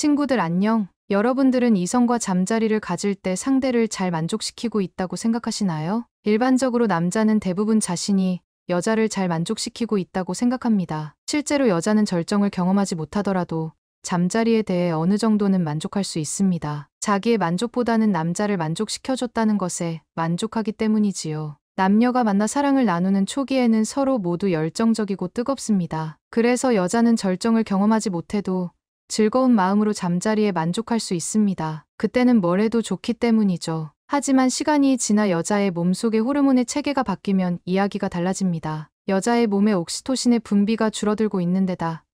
친구들 안녕. 여러분들은 이성과 잠자리를 가질 때 상대를 잘 만족시키고 있다고 생각하시나요? 일반적으로 남자는 대부분 자신이 여자를 잘 만족시키고 있다고 생각합니다. 실제로 여자는 절정을 경험하지 못하더라도 잠자리에 대해 어느 정도는 만족할 수 있습니다. 자기의 만족보다는 남자를 만족시켜줬다는 것에 만족하기 때문이지요. 남녀가 만나 사랑을 나누는 초기에는 서로 모두 열정적이고 뜨겁습니다. 그래서 여자는 절정을 경험하지 못해도 즐거운 마음으로 잠자리에 만족할 수 있습니다. 그때는 뭘 해도 좋기 때문이죠. 하지만 시간이 지나 여자의 몸속의 호르몬의 체계가 바뀌면 이야기가 달라집니다. 여자의 몸의 옥시토신의 분비가 줄어들고 있는데다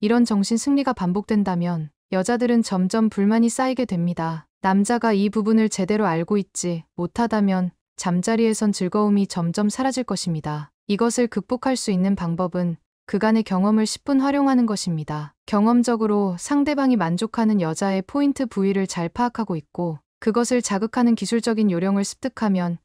이런 정신 승리가 반복된다면 여자들은 점점 불만이 쌓이게 됩니다. 남자가 이 부분을 제대로 알고 있지 못하다면 잠자리에선 즐거움이 점점 사라질 것입니다. 이것을 극복할 수 있는 방법은 그간의 경험을 10분 활용하는 것입니다. 경험적으로 상대방이 만족하는 여자의 포인트 부위를 잘 파악하고 있고 그것을 자극하는 기술적인 요령을 습득하면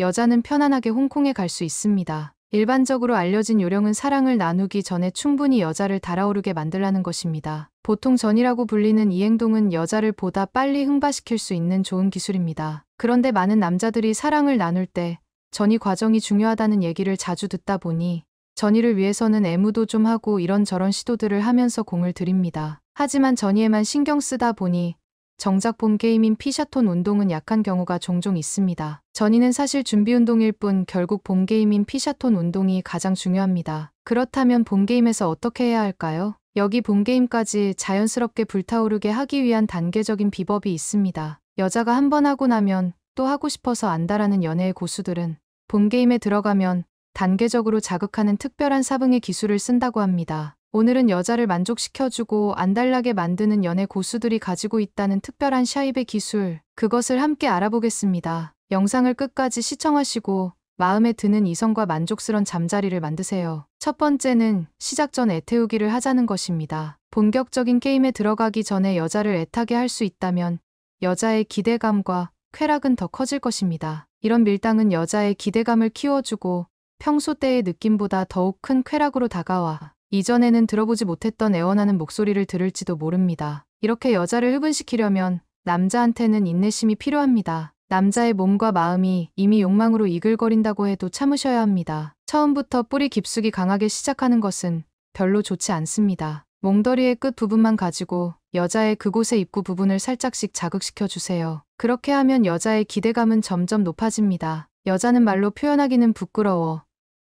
여자는 편안하게 홍콩에 갈 수 있습니다. 일반적으로 알려진 요령은 사랑을 나누기 전에 충분히 여자를 달아오르게 만들라는 것입니다. 보통 전이라고 불리는 이 행동은 여자를 보다 빨리 흥바시킬 수 있는 좋은 기술입니다. 그런데 많은 남자들이 사랑을 나눌 때 전이 과정이 중요하다는 얘기를 자주 듣다 보니 전이를 위해서는 애무도 좀 하고 이런저런 시도들을 하면서 공을 들입니다. 하지만 전이에만 신경 쓰다 보니 정작 본 게임인 피샤톤 운동은 약한 경우가 종종 있습니다. 전이는 사실 준비 운동일 뿐 결국 본 게임인 피샤톤 운동이 가장 중요합니다. 그렇다면 본 게임에서 어떻게 해야 할까요? 여기 본 게임까지 자연스럽게 불타오르게 하기 위한 단계적인 비법이 있습니다. 여자가 한 번 하고 나면 또 하고 싶어서 안다라는 연애의 고수들은 본 게임에 들어가면 단계적으로 자극하는 특별한 사붕의 기술을 쓴다고 합니다. 오늘은 여자를 만족시켜주고 안달나게 만드는 연애 고수들이 가지고 있다는 특별한 샤입의 기술, 그것을 함께 알아보겠습니다. 영상을 끝까지 시청하시고 마음에 드는 이성과 만족스런 잠자리를 만드세요. 첫 번째는 시작 전 애태우기를 하자는 것입니다. 본격적인 게임에 들어가기 전에 여자를 애타게 할 수 있다면 여자의 기대감과 쾌락은 더 커질 것입니다. 이런 밀당은 여자의 기대감을 키워주고 평소 때의 느낌보다 더욱 큰 쾌락으로 다가와 이전에는 들어보지 못했던 애원하는 목소리를 들을지도 모릅니다. 이렇게 여자를 흡분시키려면 남자한테는 인내심이 필요합니다. 남자의 몸과 마음이 이미 욕망으로 이글거린다고 해도 참으셔야 합니다. 처음부터 뿌리 깊숙이 강하게 시작하는 것은 별로 좋지 않습니다. 몽더리의 끝 부분만 가지고 여자의 그곳의 입구 부분을 살짝씩 자극시켜 주세요. 그렇게 하면 여자의 기대감은 점점 높아집니다. 여자는 말로 표현하기는 부끄러워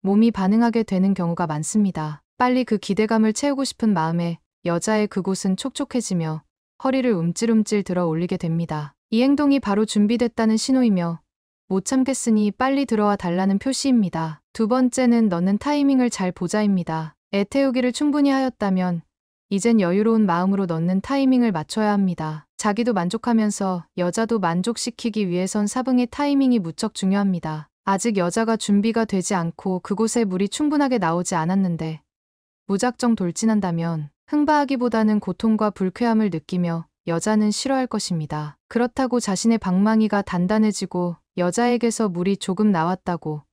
몸이 반응하게 되는 경우가 많습니다. 빨리 그 기대감을 채우고 싶은 마음에 여자의 그곳은 촉촉해지며 허리를 움찔움찔 들어 올리게 됩니다. 이 행동이 바로 준비됐다는 신호이며 못 참겠으니 빨리 들어와 달라는 표시입니다. 두 번째는 넣는 타이밍을 잘 보자입니다. 애태우기를 충분히 하였다면 이젠 여유로운 마음으로 넣는 타이밍을 맞춰야 합니다. 자기도 만족하면서 여자도 만족시키기 위해선 사붕의 타이밍이 무척 중요합니다. 아직 여자가 준비가 되지 않고 그곳에 물이 충분하게 나오지 않았는데 무작정 돌진한다면 흥바하기보다는 고통과 불쾌함을 느끼며 여자는 싫어할 것입니다. 그렇다고 자신의 방망이가 단단해지고 여자에게서 물이 조금 나왔다고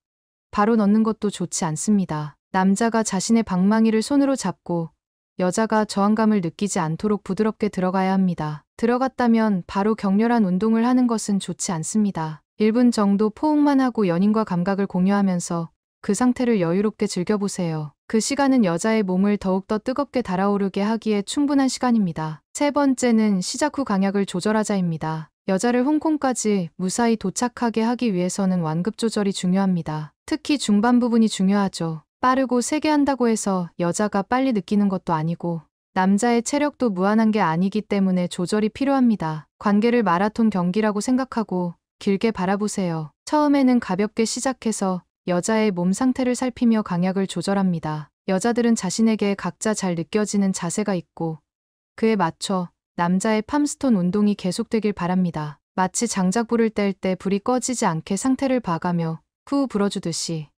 바로 넣는 것도 좋지 않습니다. 남자가 자신의 방망이를 손으로 잡고 여자가 저항감을 느끼지 않도록 부드럽게 들어가야 합니다. 들어갔다면 바로 격렬한 운동을 하는 것은 좋지 않습니다. 1분 정도 포옹만 하고 연인과 감각을 공유하면서 그 상태를 여유롭게 즐겨보세요. 그 시간은 여자의 몸을 더욱더 뜨겁게 달아오르게 하기에 충분한 시간입니다. 세 번째는 시작 후 강약을 조절하자입니다. 여자를 홍콩까지 무사히 도착하게 하기 위해서는 완급 조절이 중요합니다. 특히 중반 부분이 중요하죠. 빠르고 세게 한다고 해서 여자가 빨리 느끼는 것도 아니고 남자의 체력도 무한한 게 아니기 때문에 조절이 필요합니다. 관계를 마라톤 경기라고 생각하고 길게 바라보세요. 처음에는 가볍게 시작해서 여자의 몸 상태를 살피며 강약을 조절합니다. 여자들은 자신에게 각자 잘 느껴지는 자세가 있고 그에 맞춰 남자의 팜스톤 운동이 계속되길 바랍니다. 마치 장작불을 뗄 때 불이 꺼지지 않게 상태를 봐가며 후 불어주듯이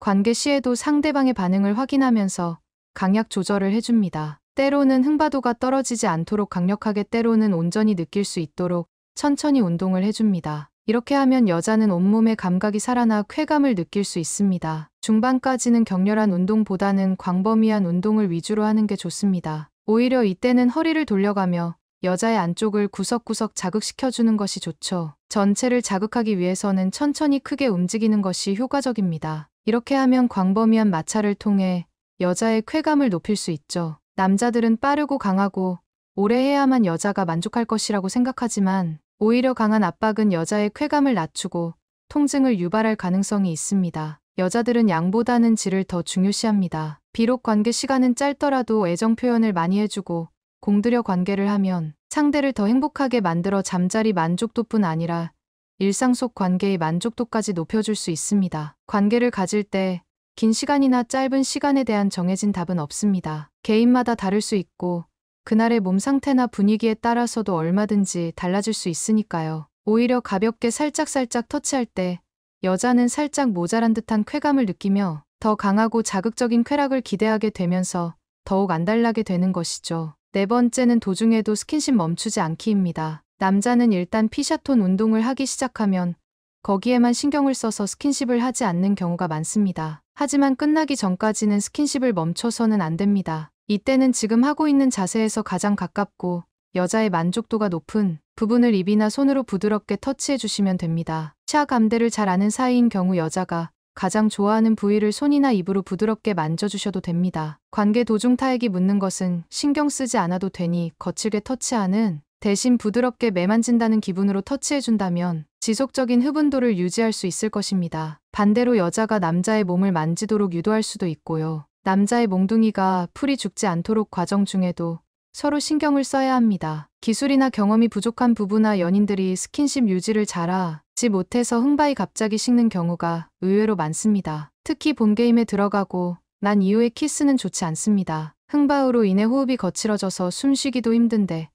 관계 시에도 상대방의 반응을 확인하면서 강약 조절을 해줍니다. 때로는 흥바도가 떨어지지 않도록 강력하게 때로는 온전히 느낄 수 있도록 천천히 운동을 해줍니다. 이렇게 하면 여자는 온몸의 감각이 살아나 쾌감을 느낄 수 있습니다. 중반까지는 격렬한 운동보다는 광범위한 운동을 위주로 하는 게 좋습니다. 오히려 이때는 허리를 돌려가며 여자의 안쪽을 구석구석 자극시켜주는 것이 좋죠. 전체를 자극하기 위해서는 천천히 크게 움직이는 것이 효과적입니다. 이렇게 하면 광범위한 마찰을 통해 여자의 쾌감을 높일 수 있죠. 남자들은 빠르고 강하고 오래 해야만 여자가 만족할 것이라고 생각하지만 오히려 강한 압박은 여자의 쾌감을 낮추고 통증을 유발할 가능성이 있습니다. 여자들은 양보다는 질을 더 중요시합니다. 비록 관계 시간은 짧더라도 애정 표현을 많이 해주고 공들여 관계를 하면 상대를 더 행복하게 만들어 잠자리 만족도뿐 아니라 일상 속 관계의 만족도까지 높여줄 수 있습니다. 관계를 가질 때 긴 시간이나 짧은 시간에 대한 정해진 답은 없습니다. 개인마다 다를 수 있고 그날의 몸 상태나 분위기에 따라서도 얼마든지 달라질 수 있으니까요. 오히려 가볍게 살짝살짝 터치할 때 여자는 살짝 모자란 듯한 쾌감을 느끼며 더 강하고 자극적인 쾌락을 기대하게 되면서 더욱 안달나게 되는 것이죠. 네 번째는 도중에도 스킨십 멈추지 않기입니다. 남자는 일단 피샤톤 운동을 하기 시작하면 거기에만 신경을 써서 스킨십을 하지 않는 경우가 많습니다. 하지만 끝나기 전까지는 스킨십을 멈춰서는 안 됩니다. 이때는 지금 하고 있는 자세에서 가장 가깝고 여자의 만족도가 높은 부분을 입이나 손으로 부드럽게 터치해 주시면 됩니다. 샤 감대를 잘 아는 사이인 경우 여자가 가장 좋아하는 부위를 손이나 입으로 부드럽게 만져주셔도 됩니다. 관계 도중 타액이 묻는 것은 신경 쓰지 않아도 되니 거칠게 터치하는 대신 부드럽게 매만진다는 기분으로 터치해준다면 지속적인 흡은도를 유지할 수 있을 것입니다. 반대로 여자가 남자의 몸을 만지도록 유도할 수도 있고요. 남자의 몽둥이가 풀이 죽지 않도록 과정 중에도 서로 신경을 써야 합니다. 기술이나 경험이 부족한 부부나 연인들이 스킨십 유지를 잘하지 못해서 흥바이 갑자기 식는 경우가 의외로 많습니다. 특히 본게임에 들어가고 난이후에 키스는 좋지 않습니다. 흥바우로 인해 호흡이 거칠어져서 숨쉬기도 힘든데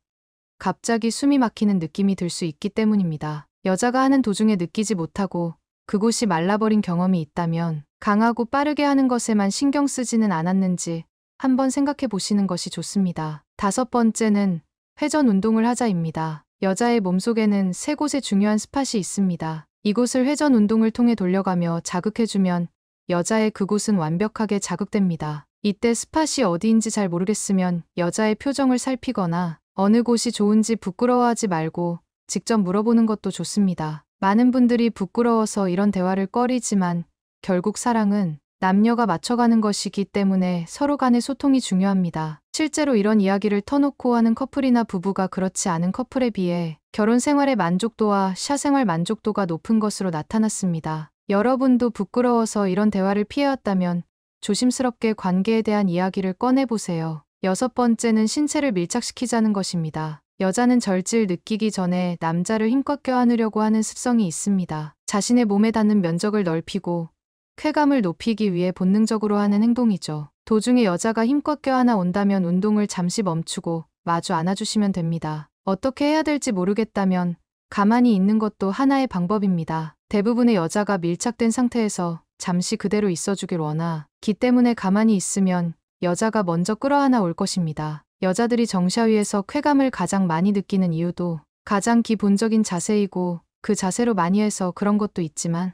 갑자기 숨이 막히는 느낌이 들 수 있기 때문입니다. 여자가 하는 도중에 느끼지 못하고 그곳이 말라버린 경험이 있다면 강하고 빠르게 하는 것에만 신경 쓰지는 않았는지 한번 생각해 보시는 것이 좋습니다. 다섯 번째는 회전 운동을 하자입니다. 여자의 몸속에는 세 곳의 중요한 스팟이 있습니다. 이곳을 회전 운동을 통해 돌려가며 자극해주면 여자의 그곳은 완벽하게 자극됩니다. 이때 스팟이 어디인지 잘 모르겠으면 여자의 표정을 살피거나 어느 곳이 좋은지 부끄러워하지 말고 직접 물어보는 것도 좋습니다. 많은 분들이 부끄러워서 이런 대화를 꺼리지만 결국 사랑은 남녀가 맞춰가는 것이기 때문에 서로 간의 소통이 중요합니다. 실제로 이런 이야기를 터놓고 하는 커플이나 부부가 그렇지 않은 커플에 비해 결혼 생활의 만족도와 샤 생활 만족도가 높은 것으로 나타났습니다. 여러분도 부끄러워서 이런 대화를 피해왔다면 조심스럽게 관계에 대한 이야기를 꺼내보세요. 여섯 번째는 신체를 밀착시키자는 것입니다. 여자는 절질 느끼기 전에 남자를 힘껏 껴안으려고 하는 습성이 있습니다. 자신의 몸에 닿는 면적을 넓히고 쾌감을 높이기 위해 본능적으로 하는 행동이죠. 도중에 여자가 힘껏 껴안아 온다면 운동을 잠시 멈추고 마주 안아주시면 됩니다. 어떻게 해야 될지 모르겠다면 가만히 있는 것도 하나의 방법입니다. 대부분의 여자가 밀착된 상태에서 잠시 그대로 있어주길 원하기 때문에 가만히 있으면 여자가 먼저 끌어안아 올 것입니다. 여자들이 정샤위에서 쾌감을 가장 많이 느끼는 이유도 가장 기본적인 자세이고 그 자세로 많이 해서 그런 것도 있지만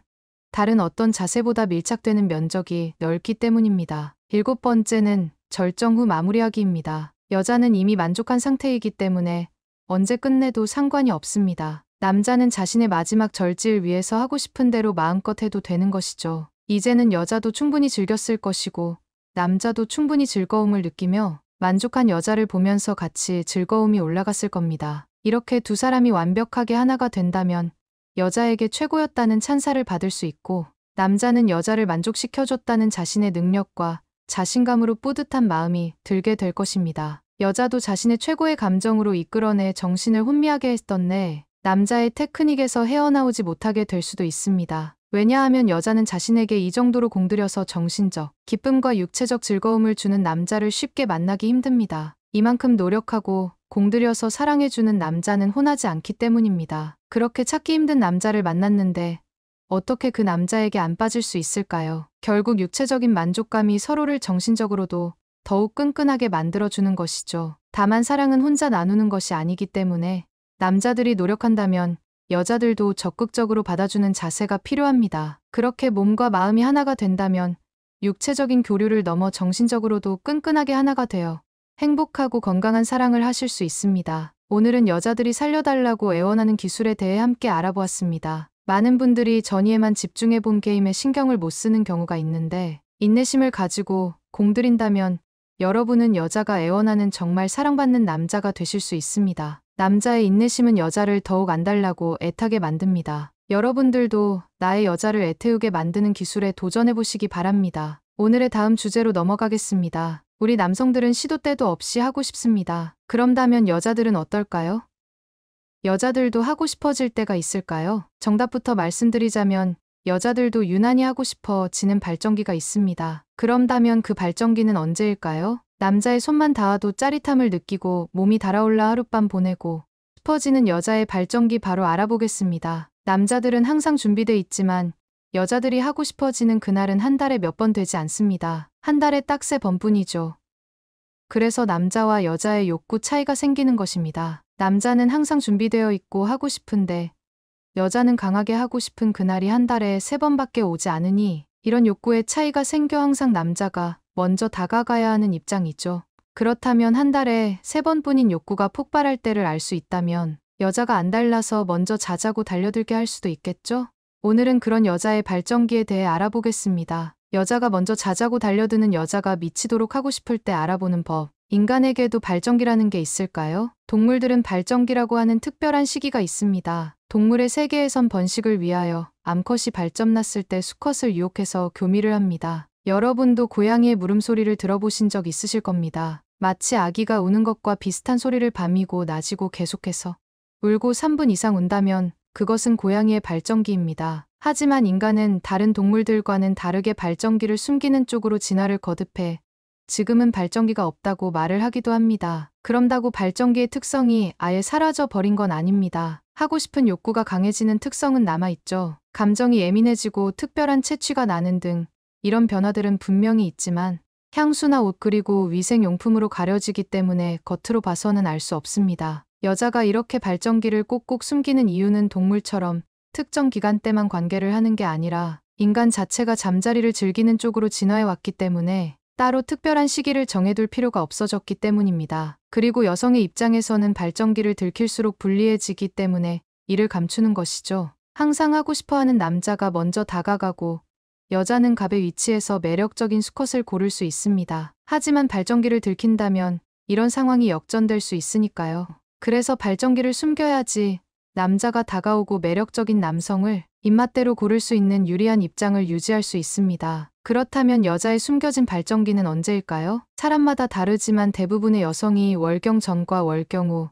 다른 어떤 자세보다 밀착되는 면적이 넓기 때문입니다. 일곱 번째는 절정 후 마무리하기입니다. 여자는 이미 만족한 상태이기 때문에 언제 끝내도 상관이 없습니다. 남자는 자신의 마지막 절지를 위해서 하고 싶은 대로 마음껏 해도 되는 것이죠. 이제는 여자도 충분히 즐겼을 것이고 남자도 충분히 즐거움을 느끼며 만족한 여자를 보면서 같이 즐거움이 올라갔을 겁니다. 이렇게 두 사람이 완벽하게 하나가 된다면 여자에게 최고였다는 찬사를 받을 수 있고 남자는 여자를 만족시켜줬다는 자신의 능력과 자신감으로 뿌듯한 마음이 들게 될 것입니다. 여자도 자신의 최고의 감정으로 이끌어내 정신을 혼미하게 했던 내 남자의 테크닉에서 헤어나오지 못하게 될 수도 있습니다. 왜냐하면 여자는 자신에게 이 정도로 공들여서 정신적, 기쁨과 육체적 즐거움을 주는 남자를 쉽게 만나기 힘듭니다. 이만큼 노력하고 공들여서 사랑해주는 남자는 혼하지 않기 때문입니다. 그렇게 찾기 힘든 남자를 만났는데 어떻게 그 남자에게 안 빠질 수 있을까요? 결국 육체적인 만족감이 서로를 정신적으로도 더욱 끈끈하게 만들어주는 것이죠. 다만 사랑은 혼자 나누는 것이 아니기 때문에 남자들이 노력한다면 여자들도 적극적으로 받아주는 자세가 필요합니다. 그렇게 몸과 마음이 하나가 된다면 육체적인 교류를 넘어 정신적으로도 끈끈하게 하나가 되어 행복하고 건강한 사랑을 하실 수 있습니다. 오늘은 여자들이 살려달라고 애원하는 기술에 대해 함께 알아보았습니다. 많은 분들이 전이에만 집중해본 게임에 신경을 못 쓰는 경우가 있는데 인내심을 가지고 공들인다면 여러분은 여자가 애원하는 정말 사랑받는 남자가 되실 수 있습니다. 남자의 인내심은 여자를 더욱 안달나고 애타게 만듭니다. 여러분들도 나의 여자를 애태우게 만드는 기술에 도전해보시기 바랍니다. 오늘의 다음 주제로 넘어가겠습니다. 우리 남성들은 시도 때도 없이 하고 싶습니다. 그런다면 여자들은 어떨까요? 여자들도 하고 싶어질 때가 있을까요? 정답부터 말씀드리자면 여자들도 유난히 하고 싶어지는 발전기가 있습니다. 그런다면그 발전기는 언제일까요? 남자의 손만 닿아도 짜릿함을 느끼고 몸이 달아올라 하룻밤 보내고 퍼지는 여자의 발전기 바로 알아보겠습니다. 남자들은 항상 준비돼 있지만 여자들이 하고 싶어지는 그날은 한 달에 몇 번 되지 않습니다. 한 달에 딱 세 번뿐이죠. 그래서 남자와 여자의 욕구 차이가 생기는 것입니다. 남자는 항상 준비되어 있고 하고 싶은데 여자는 강하게 하고 싶은 그날이 한 달에 세 번밖에 오지 않으니 이런 욕구의 차이가 생겨 항상 남자가 먼저 다가가야 하는 입장이죠. 그렇다면 한 달에 세 번뿐인 욕구가 폭발할 때를 알 수 있다면 여자가 안 달라서 먼저 자자고 달려들게 할 수도 있겠죠? 오늘은 그런 여자의 발전기에 대해 알아보겠습니다. 여자가 먼저 자자고 달려드는 여자가 미치도록 하고 싶을 때 알아보는 법. 인간에게도 발전기라는 게 있을까요? 동물들은 발전기라고 하는 특별한 시기가 있습니다. 동물의 세계에선 번식을 위하여 암컷이 발점났을 때 수컷을 유혹해서 교미를 합니다. 여러분도 고양이의 물음소리를 들어보신 적 있으실 겁니다. 마치 아기가 우는 것과 비슷한 소리를 밤이고 낮이고 계속해서 울고 3분 이상 운다면 그것은 고양이의 발전기입니다. 하지만 인간은 다른 동물들과는 다르게 발전기를 숨기는 쪽으로 진화를 거듭해 지금은 발전기가 없다고 말을 하기도 합니다. 그런다고 발전기의 특성이 아예 사라져 버린 건 아닙니다. 하고 싶은 욕구가 강해지는 특성은 남아있죠. 감정이 예민해지고 특별한 채취가 나는 등 이런 변화들은 분명히 있지만 향수나 옷 그리고 위생용품으로 가려지기 때문에 겉으로 봐서는 알 수 없습니다. 여자가 이렇게 발전기를 꼭꼭 숨기는 이유는 동물처럼 특정 기간대만 관계를 하는 게 아니라 인간 자체가 잠자리를 즐기는 쪽으로 진화해왔기 때문에 따로 특별한 시기를 정해둘 필요가 없어졌기 때문입니다. 그리고 여성의 입장에서는 발전기를 들킬수록 불리해지기 때문에 이를 감추는 것이죠. 항상 하고 싶어 하는 남자가 먼저 다가가고 여자는 갑의 위치에서 매력적인 수컷을 고를 수 있습니다. 하지만 발전기를 들킨다면 이런 상황이 역전될 수 있으니까요. 그래서 발전기를 숨겨야지 남자가 다가오고 매력적인 남성을 입맛대로 고를 수 있는 유리한 입장을 유지할 수 있습니다. 그렇다면 여자의 숨겨진 발전기는 언제일까요? 사람마다 다르지만 대부분의 여성이 월경 전과 월경 후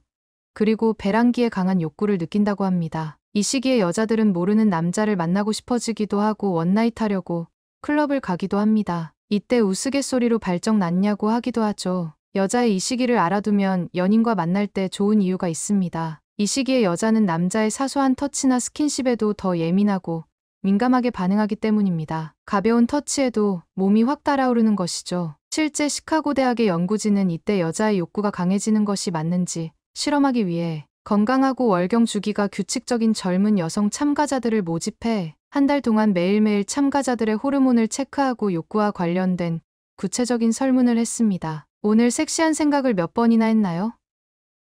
그리고 배란기에 강한 욕구를 느낀다고 합니다. 이 시기에 여자들은 모르는 남자를 만나고 싶어지기도 하고 원나잇 하려고 클럽을 가기도 합니다. 이때 우스갯소리로 발정 났냐고 하기도 하죠. 여자의 이 시기를 알아두면 연인과 만날 때 좋은 이유가 있습니다. 이 시기에 여자는 남자의 사소한 터치나 스킨십에도 더 예민하고 민감하게 반응하기 때문입니다. 가벼운 터치에도 몸이 확 따라오르는 것이죠. 실제 시카고 대학의 연구진은 이때 여자의 욕구가 강해지는 것이 맞는지 실험하기 위해 건강하고 월경 주기가 규칙적인 젊은 여성 참가자들을 모집해 한 달 동안 매일매일 참가자들의 호르몬을 체크하고 욕구와 관련된 구체적인 설문을 했습니다. 오늘 섹시한 생각을 몇 번이나 했나요?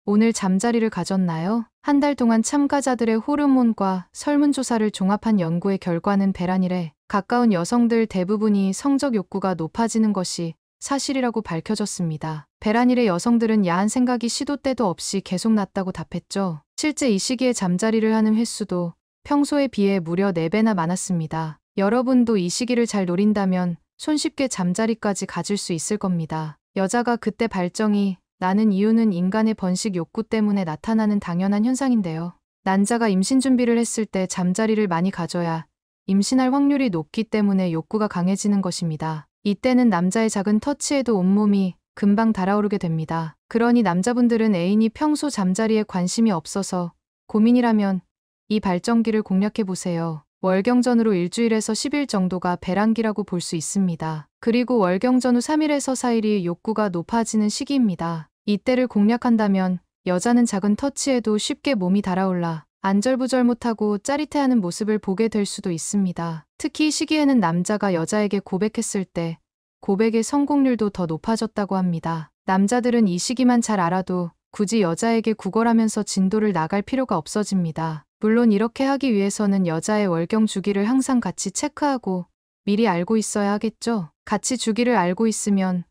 오늘 잠자리를 가졌나요? 한 달 동안 참가자들의 호르몬과 설문조사를 종합한 연구의 결과는 베란이래 가까운 여성들 대부분이 성적 욕구가 높아지는 것이 사실이라고 밝혀졌습니다. 베란일의 여성들은 야한 생각이 시도 때도 없이 계속 났다고 답했죠. 실제 이 시기에 잠자리를 하는 횟수도 평소에 비해 무려 4배나 많았습니다. 여러분도 이 시기를 잘 노린다면 손쉽게 잠자리까지 가질 수 있을 겁니다. 여자가 그때 발정이 나는 이유는 인간의 번식 욕구 때문에 나타나는 당연한 현상인데요. 난자가 임신 준비를 했을 때 잠자리를 많이 가져야 임신할 확률이 높기 때문에 욕구가 강해지는 것입니다. 이때는 남자의 작은 터치에도 온몸이 금방 달아오르게 됩니다. 그러니 남자분들은 애인이 평소 잠자리에 관심이 없어서 고민이라면 이 발전기를 공략해보세요. 월경전으로 일주일에서 10일 정도가 배란기라고 볼 수 있습니다. 그리고 월경전 후 3일에서 4일이 욕구가 높아지는 시기입니다. 이때를 공략한다면 여자는 작은 터치에도 쉽게 몸이 달아올라 안절부절 못하고 짜릿해하는 모습을 보게 될 수도 있습니다. 특히 이 시기에는 남자가 여자에게 고백했을 때 고백의 성공률도 더 높아졌다고 합니다. 남자들은 이 시기만 잘 알아도 굳이 여자에게 구걸하면서 진도를 나갈 필요가 없어집니다. 물론 이렇게 하기 위해서는 여자의 월경 주기를 항상 같이 체크하고 미리 알고 있어야 하겠죠. 같이 주기를 알고 있으면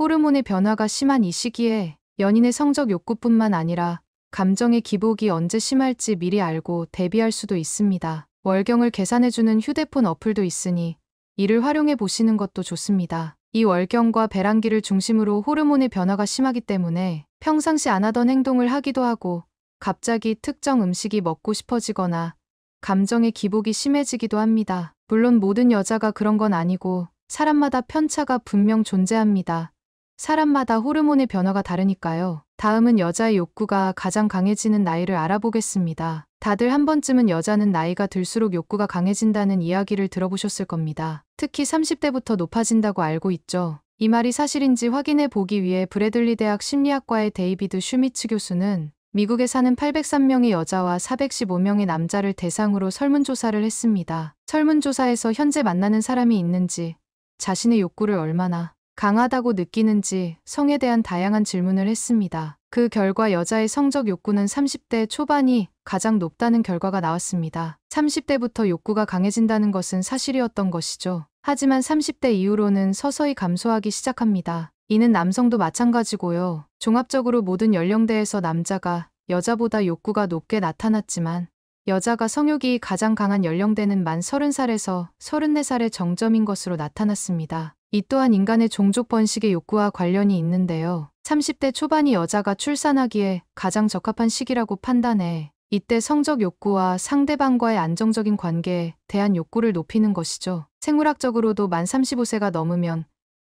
호르몬의 변화가 심한 이 시기에 연인의 성적 욕구뿐만 아니라 감정의 기복이 언제 심할지 미리 알고 대비할 수도 있습니다. 월경을 계산해주는 휴대폰 어플도 있으니 이를 활용해 보시는 것도 좋습니다. 이 월경과 배란기를 중심으로 호르몬의 변화가 심하기 때문에 평상시 안 하던 행동을 하기도 하고 갑자기 특정 음식이 먹고 싶어지거나 감정의 기복이 심해지기도 합니다. 물론 모든 여자가 그런 건 아니고 사람마다 편차가 분명 존재합니다. 사람마다 호르몬의 변화가 다르니까요. 다음은 여자의 욕구가 가장 강해지는 나이를 알아보겠습니다. 다들 한 번쯤은 여자는 나이가 들수록 욕구가 강해진다는 이야기를 들어보셨을 겁니다. 특히 30대부터 높아진다고 알고 있죠. 이 말이 사실인지 확인해 보기 위해 브래들리 대학 심리학과의 데이비드 슈미츠 교수는 미국에 사는 803명의 여자와 415명의 남자를 대상으로 설문조사를 했습니다. 설문조사에서 현재 만나는 사람이 있는지, 자신의 욕구를 얼마나 강하다고 느끼는지 성에 대한 다양한 질문을 했습니다. 그 결과 여자의 성적 욕구는 30대 초반이 가장 높다는 결과가 나왔습니다. 30대부터 욕구가 강해진다는 것은 사실이었던 것이죠. 하지만 30대 이후로는 서서히 감소하기 시작합니다. 이는 남성도 마찬가지고요. 종합적으로 모든 연령대에서 남자가 여자보다 욕구가 높게 나타났지만 여자가 성욕이 가장 강한 연령대는 만 30살에서 34살의 정점인 것으로 나타났습니다. 이 또한 인간의 종족 번식의 욕구와 관련이 있는데요. 30대 초반이 여자가 출산하기에 가장 적합한 시기라고 판단해 이때 성적 욕구와 상대방과의 안정적인 관계에 대한 욕구를 높이는 것이죠. 생물학적으로도 만 35세가 넘으면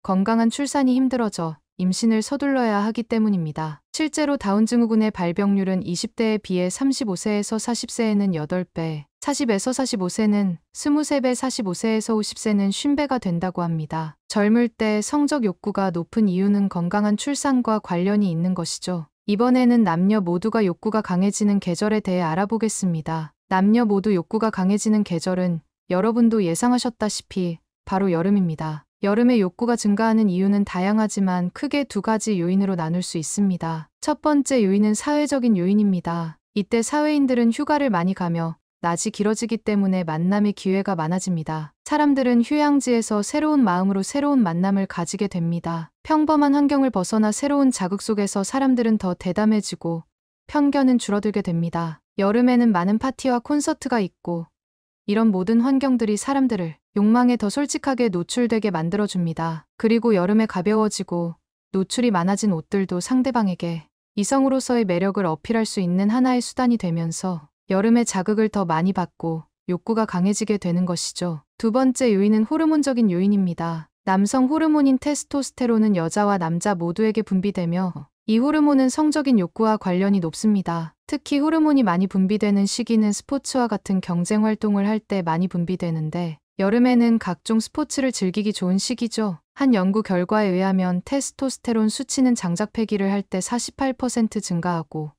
건강한 출산이 힘들어져 임신을 서둘러야 하기 때문입니다. 실제로 다운증후군의 발병률은 20대에 비해 35세에서 40세에는 8배, 40에서 45세는 23배, 45세에서 50세는 50배가 된다고 합니다. 젊을 때 성적 욕구가 높은 이유는 건강한 출산과 관련이 있는 것이죠. 이번에는 남녀 모두가 욕구가 강해지는 계절에 대해 알아보겠습니다. 남녀 모두 욕구가 강해지는 계절은 여러분도 예상하셨다시피 바로 여름입니다. 여름의 욕구가 증가하는 이유는 다양하지만 크게 두 가지 요인으로 나눌 수 있습니다. 첫 번째 요인은 사회적인 요인입니다. 이때 사회인들은 휴가를 많이 가며 낮이 길어지기 때문에 만남의 기회가 많아집니다. 사람들은 휴양지에서 새로운 마음으로 새로운 만남을 가지게 됩니다. 평범한 환경을 벗어나 새로운 자극 속에서 사람들은 더 대담해지고 편견은 줄어들게 됩니다. 여름에는 많은 파티와 콘서트가 있고 이런 모든 환경들이 사람들을 욕망에 더 솔직하게 노출되게 만들어줍니다. 그리고 여름에 가벼워지고 노출이 많아진 옷들도 상대방에게 이성으로서의 매력을 어필할 수 있는 하나의 수단이 되면서 여름에 자극을 더 많이 받고 욕구가 강해지게 되는 것이죠. 두 번째 요인은 호르몬적인 요인입니다. 남성 호르몬인 테스토스테론은 여자와 남자 모두에게 분비되며 이 호르몬은 성적인 욕구와 관련이 높습니다. 특히 호르몬이 많이 분비되는 시기는 스포츠와 같은 경쟁 활동을 할 때 많이 분비되는데 여름에는 각종 스포츠를 즐기기 좋은 시기죠. 한 연구 결과에 의하면 테스토스테론 수치는 장작 폐기를 할 때 48% 증가하고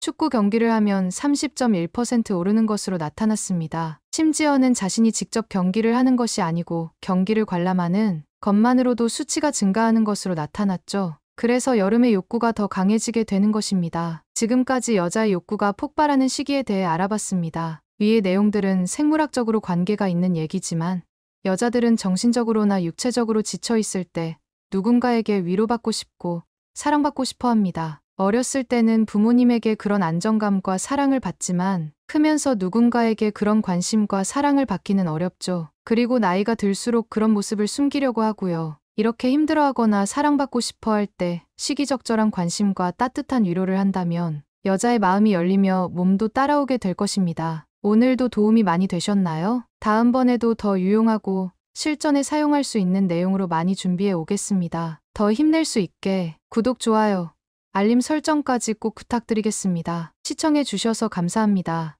축구 경기를 하면 30.1% 오르는 것으로 나타났습니다. 심지어는 자신이 직접 경기를 하는 것이 아니고 경기를 관람하는 것만으로도 수치가 증가하는 것으로 나타났죠. 그래서 여름의 욕구가 더 강해지게 되는 것입니다. 지금까지 여자의 욕구가 폭발하는 시기에 대해 알아봤습니다. 위의 내용들은 생물학적으로 관계가 있는 얘기지만 여자들은 정신적으로나 육체적으로 지쳐 있을 때 누군가에게 위로받고 싶고 사랑받고 싶어 합니다. 어렸을 때는 부모님에게 그런 안정감과 사랑을 받지만 크면서 누군가에게 그런 관심과 사랑을 받기는 어렵죠. 그리고 나이가 들수록 그런 모습을 숨기려고 하고요. 이렇게 힘들어하거나 사랑받고 싶어 할때 시기적절한 관심과 따뜻한 위로를 한다면 여자의 마음이 열리며 몸도 따라오게 될 것입니다. 오늘도 도움이 많이 되셨나요? 다음번에도 더 유용하고 실전에 사용할 수 있는 내용으로 많이 준비해 오겠습니다. 더 힘낼 수 있게 구독, 좋아요, 알림 설정까지 꼭 부탁드리겠습니다. 시청해 주셔서 감사합니다.